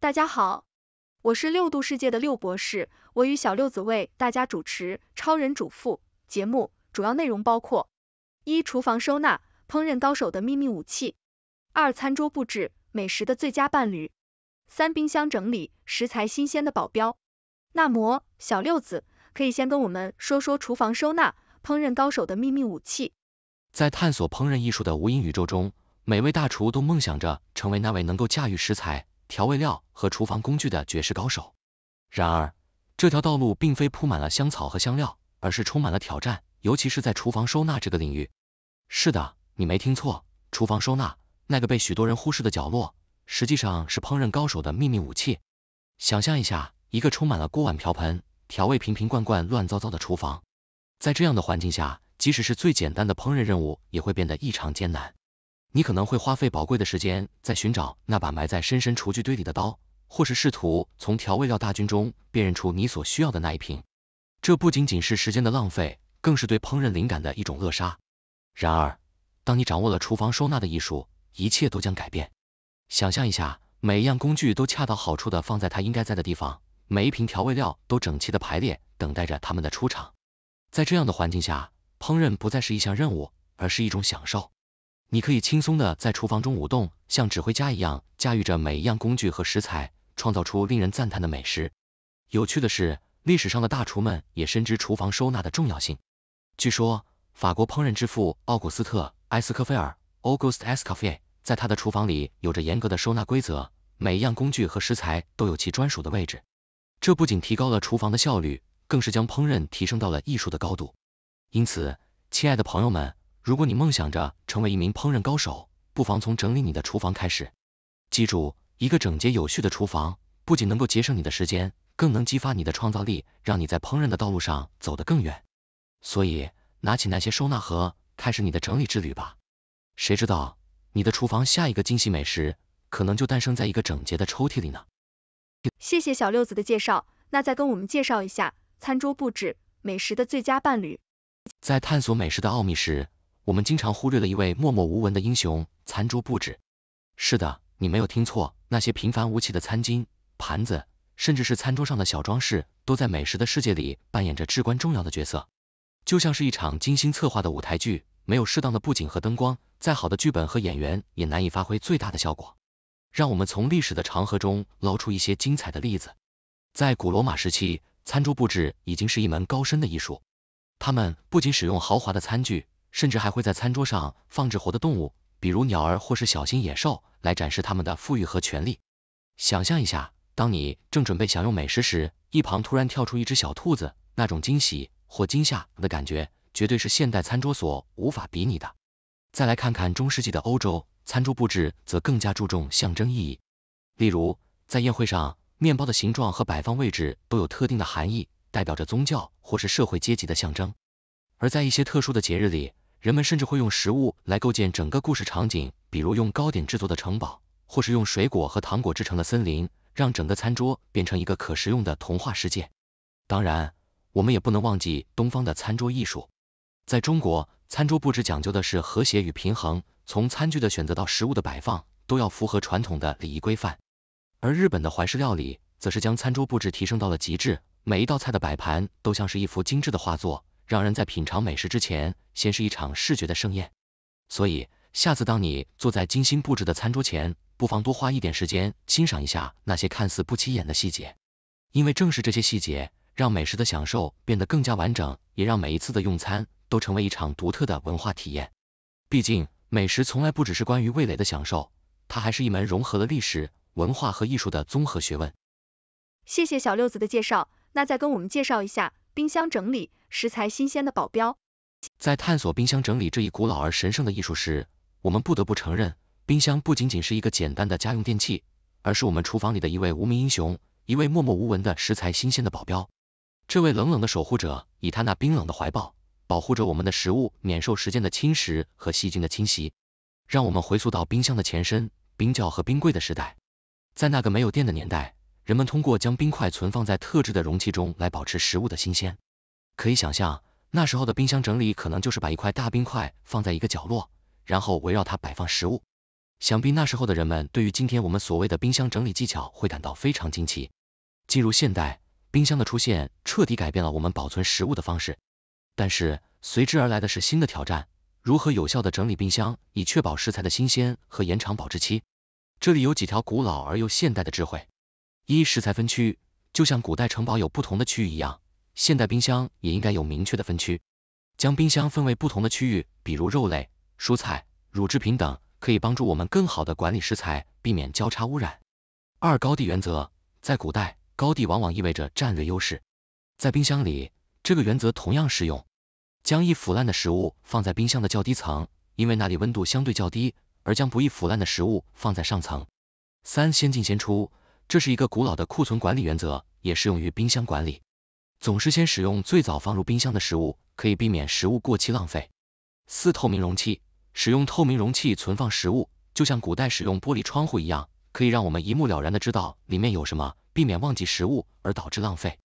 大家好，我是六度世界的六博士，我与小六子为大家主持《超人主妇》节目，主要内容包括：一、厨房收纳，烹饪高手的秘密武器；二、餐桌布置，美食的最佳伴侣；三、冰箱整理，食材新鲜的保镖。那么，小六子可以先跟我们说说厨房收纳，烹饪高手的秘密武器。在探索烹饪艺术的无垠宇宙中，每位大厨都梦想着成为那位能够驾驭食材。调味料和厨房工具的绝世高手。然而，这条道路并非铺满了香草和香料，而是充满了挑战，尤其是在厨房收纳这个领域。是的，你没听错，厨房收纳，那个被许多人忽视的角落，实际上是烹饪高手的秘密武器。想象一下，一个充满了锅碗瓢盆、调味瓶瓶罐罐、乱糟糟的厨房，在这样的环境下，即使是最简单的烹饪任务也会变得异常艰难。你可能会花费宝贵的时间在寻找那把埋在深深厨具堆里的刀，或是试图从调味料大军中辨认出你所需要的那一瓶。这不仅仅是时间的浪费，更是对烹饪灵感的一种扼杀。然而，当你掌握了厨房收纳的艺术，一切都将改变。想象一下，每一样工具都恰到好处的放在它应该在的地方，每一瓶调味料都整齐的排列，等待着他们的出场。在这样的环境下，烹饪不再是一项任务，而是一种享受。你可以轻松的在厨房中舞动，像指挥家一样驾驭着每一样工具和食材，创造出令人赞叹的美食。有趣的是，历史上的大厨们也深知厨房收纳的重要性。据说，法国烹饪之父奥古斯特·埃斯科菲尔 （August Escoffier） 在他的厨房里有着严格的收纳规则，每一样工具和食材都有其专属的位置。这不仅提高了厨房的效率，更是将烹饪提升到了艺术的高度。因此，亲爱的朋友们，如果你梦想着成为一名烹饪高手，不妨从整理你的厨房开始。记住，一个整洁有序的厨房不仅能够节省你的时间，更能激发你的创造力，让你在烹饪的道路上走得更远。所以，拿起那些收纳盒，开始你的整理之旅吧。谁知道你的厨房下一个惊喜美食，可能就诞生在一个整洁的抽屉里呢？谢谢小六子的介绍，那再跟我们介绍一下餐桌布置美食的最佳伴侣。在探索美食的奥秘时，我们经常忽略了一位默默无闻的英雄——餐桌布置。是的，你没有听错，那些平凡无奇的餐巾、盘子，甚至是餐桌上的小装饰，都在美食的世界里扮演着至关重要的角色。就像是一场精心策划的舞台剧，没有适当的布景和灯光，再好的剧本和演员也难以发挥最大的效果。让我们从历史的长河中捞出一些精彩的例子。在古罗马时期，餐桌布置已经是一门高深的艺术。他们不仅使用豪华的餐具。甚至还会在餐桌上放置活的动物，比如鸟儿或是小型野兽，来展示他们的富裕和权利。想象一下，当你正准备享用美食时，一旁突然跳出一只小兔子，那种惊喜或惊吓的感觉，绝对是现代餐桌所无法比拟的。再来看看中世纪的欧洲，餐桌布置则更加注重象征意义。例如，在宴会上，面包的形状和摆放位置都有特定的含义，代表着宗教或是社会阶级的象征。而在一些特殊的节日里，人们甚至会用食物来构建整个故事场景，比如用糕点制作的城堡，或是用水果和糖果制成的森林，让整个餐桌变成一个可食用的童话世界。当然，我们也不能忘记东方的餐桌艺术。在中国，餐桌布置讲究的是和谐与平衡，从餐具的选择到食物的摆放，都要符合传统的礼仪规范。而日本的怀石料理，则是将餐桌布置提升到了极致，每一道菜的摆盘都像是一幅精致的画作。让人在品尝美食之前，先是一场视觉的盛宴。所以，下次当你坐在精心布置的餐桌前，不妨多花一点时间欣赏一下那些看似不起眼的细节，因为正是这些细节让美食的享受变得更加完整，也让每一次的用餐都成为一场独特的文化体验。毕竟，美食从来不只是关于味蕾的享受，它还是一门融合了历史、文化和艺术的综合学问。谢谢小六子的介绍，那再跟我们介绍一下。冰箱整理，食材新鲜的保镖。在探索冰箱整理这一古老而神圣的艺术时，我们不得不承认，冰箱不仅仅是一个简单的家用电器，而是我们厨房里的一位无名英雄，一位默默无闻的食材新鲜的保镖。这位冷冷的守护者，以他那冰冷的怀抱，保护着我们的食物免受时间的侵蚀和细菌的侵袭。让我们回溯到冰箱的前身——冰窖和冰柜的时代，在那个没有电的年代。人们通过将冰块存放在特制的容器中来保持食物的新鲜。可以想象，那时候的冰箱整理可能就是把一块大冰块放在一个角落，然后围绕它摆放食物。想必那时候的人们对于今天我们所谓的冰箱整理技巧会感到非常惊奇。进入现代，冰箱的出现彻底改变了我们保存食物的方式，但是随之而来的是新的挑战：如何有效的整理冰箱，以确保食材的新鲜和延长保质期？这里有几条古老而又现代的智慧。一食材分区，就像古代城堡有不同的区域一样，现代冰箱也应该有明确的分区。将冰箱分为不同的区域，比如肉类、蔬菜、乳制品等，可以帮助我们更好的管理食材，避免交叉污染。二高地原则，在古代高地往往意味着战略优势，在冰箱里这个原则同样适用。将易腐烂的食物放在冰箱的较低层，因为那里温度相对较低，而将不易腐烂的食物放在上层。三先进先出。这是一个古老的库存管理原则，也适用于冰箱管理。总是先使用最早放入冰箱的食物，可以避免食物过期浪费。四、透明容器，使用透明容器存放食物，就像古代使用玻璃窗户一样，可以让我们一目了然的知道里面有什么，避免忘记食物而导致浪费。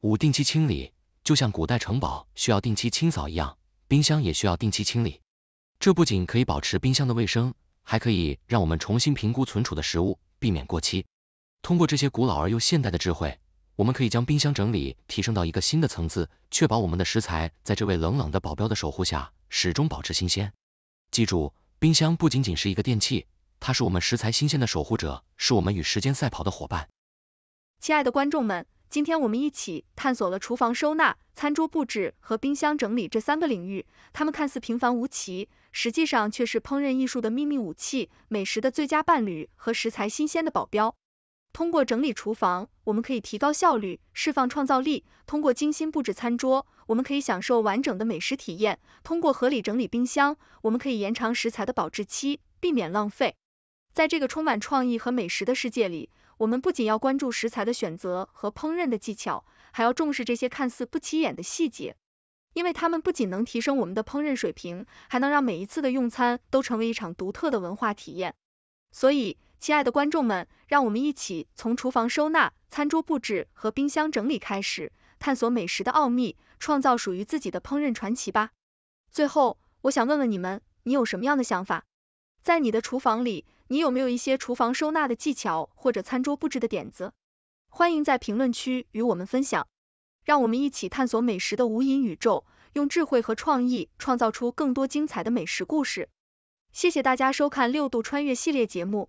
五、定期清理，就像古代城堡需要定期清扫一样，冰箱也需要定期清理。这不仅可以保持冰箱的卫生，还可以让我们重新评估存储的食物，避免过期。通过这些古老而又现代的智慧，我们可以将冰箱整理提升到一个新的层次，确保我们的食材在这位冷冷的保镖的守护下始终保持新鲜。记住，冰箱不仅仅是一个电器，它是我们食材新鲜的守护者，是我们与时间赛跑的伙伴。亲爱的观众们，今天我们一起探索了厨房收纳、餐桌布置和冰箱整理这三个领域，它们看似平凡无奇，实际上却是烹饪艺术的秘密武器、美食的最佳伴侣和食材新鲜的保镖。通过整理厨房，我们可以提高效率，释放创造力；通过精心布置餐桌，我们可以享受完整的美食体验；通过合理整理冰箱，我们可以延长食材的保质期，避免浪费。在这个充满创意和美食的世界里，我们不仅要关注食材的选择和烹饪的技巧，还要重视这些看似不起眼的细节，因为它们不仅能提升我们的烹饪水平，还能让每一次的用餐都成为一场独特的文化体验。所以，亲爱的观众们，让我们一起从厨房收纳、餐桌布置和冰箱整理开始，探索美食的奥秘，创造属于自己的烹饪传奇吧。最后，我想问问你们，你有什么样的想法？在你的厨房里，你有没有一些厨房收纳的技巧或者餐桌布置的点子？欢迎在评论区与我们分享。让我们一起探索美食的无垠宇宙，用智慧和创意创造出更多精彩的美食故事。谢谢大家收看六度穿越系列节目。